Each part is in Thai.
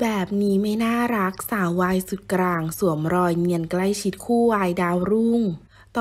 แบบนี้ไม่น่ารักสาววายสุดกลาง สวมรอยเนียนใกล้ชิดคู่วายดาวรุ่ง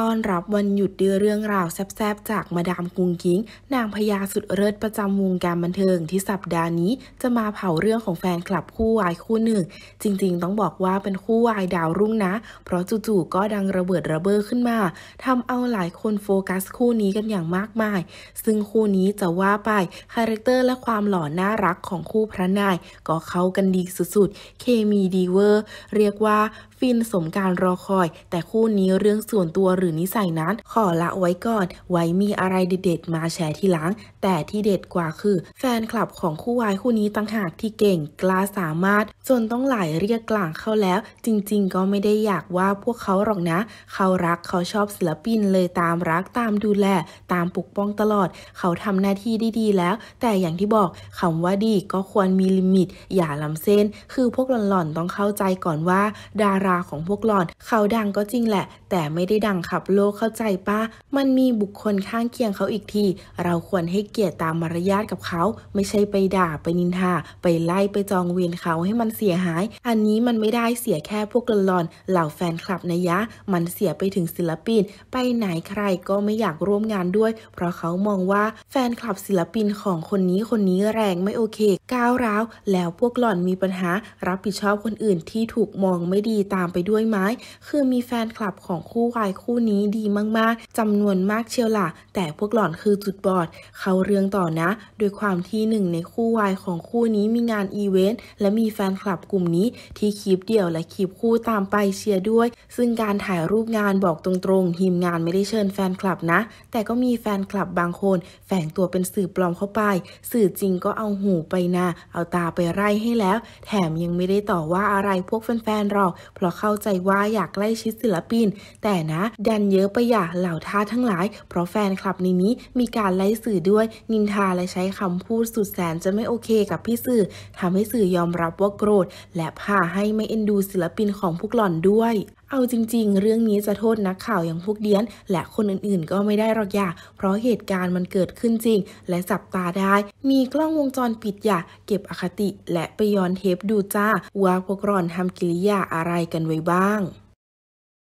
ต้อนรับวันหยุดเดือเรื่องราวแซบๆจากมาดามกุงกิ้งนางพญาสุดเลิศประจำวงการบันเทิงที่สัปดาห์นี้จะมาเผาเรื่องของแฟนคลับคู่วายคู่หนึ่ง จริง ๆ ต้องบอกว่าเป็นคู่วายดาวรุ่งนะ เพราะจู่ๆก็ดังระเบิดระเบ้อขึ้นมา ทำเอาหลายคนโฟกัสคู่นี้กันอย่างมากมาย ซึ่งคู่นี้จะว่าไปคาแรคเตอร์ และความหล่อน่ารักของคู่พระนายก็เข้ากันดีสุดๆ เคมีดีเวอร์เรียกว่าฟินสมการรอคอย แต่คู่นี้เรื่องส่วนตัวหรือนิสัยนั้น ขอละไว้ก่อนไว้มีอะไรเด็ดๆมาแชร์ทีหลัง แต่ที่เด็ดกว่าคือ แฟนคลับของคู่วายคู่นี้ต่างหากที่เก่งกล้าสามารถ จนต้องหลายเรียกกลางเข้าแล้วจริงๆก็ไม่ได้อยากว่าพวกเขาหรอกนะ เขารักเขาชอบศิลปินเลยตามรักตามดูแลตามปกป้องตลอดเขาทำหน้าที่ได้ดีแล้ว แต่อย่างที่บอกคำว่าดีก็ควรมีลิมิต อย่าล้ำเส้น คือพวกหล่อนๆต้องเข้าใจก่อนว่าดาราราของพวกหล่อนเขาดังก็จริงแหละ แต่ไม่ได้ดังขับโลกเข้าใจปะมันมีบุคคลข้างเคียงเขาอีกทีเราควรให้เกียรติตามมารยาทกับเขา ไม่ใช่ไปด่าไปนินทาไปไล่ไปจองเวรเขาให้มันเสียหาย อันนี้มันไม่ได้เสียแค่พวกหล่อน เหล่าแฟนคลับนะยะมันเสียไปถึงศิลปิน ไปไหนใครก็ไม่อยากร่วมงานด้วย เพราะเขามองว่าแฟนคลับศิลปินของคนนี้คนนี้แรงไม่โอเคก้าวร้าวแล้วพวกหล่อนมีปัญหา รับผิดชอบคนอื่นที่ถูกมองไม่ดีตามไปด้วยไหมคือมีแฟนคลับของคู่วายคู่นี้ดีมาก ๆ จำนวนมากเชียวล่ะ แต่พวกหล่อนคือจุดบอด เขาเรื่องต่อนะ โดยความที่หนึ่งในคู่วายของคู่นี้มีงานอีเวนต์และมีแฟนคลับกลุ่มนี้ที่คลิปเดี่ยวและคลิปคู่ตามไปเชียร์ด้วย ซึ่งการถ่ายรูปงานบอกตรงๆทีมงานไม่ได้เชิญแฟนคลับนะ แต่ก็มีแฟนคลับบางคน แฝงตัวเป็นสื่อปลอมเข้าไป สื่อจริงก็เอาหูไปนา เอาตาไปไร่ให้แล้ว แถมยังไม่ได้ต่อว่าอะไรพวกแฟนๆเราเพรราะเข้าใจว่าอยากใกล้ชิดศิลปิน แต่นะดันเยอะไปอย่าเหล่าท่าทั้งหลาย เพราะแฟนคลับในนี้มีการไล่สื่อด้วย นินทาและใช้คำพูดสุดแสนจะไม่โอเคกับพี่สื่อทำให้สื่อยอมรับว่าโกรธ และพาให้ไม่เอ็นดูศิลปินของพวกหล่อนด้วยเอาจริงๆ เรื่องนี้จะโทษนักข่าวอย่างพวกเดียน และคนอื่นๆ ก็ไม่ได้หรอกอย่าเพราะเหตุการณ์มันเกิดขึ้นจริงและจับตาได้ มีกล้องวงจรปิดอย่าเก็บอคติ และไปย้อนเทปดูจ้า ว่าพวกรอนทำกิริยาอะไรกันไว้บ้าง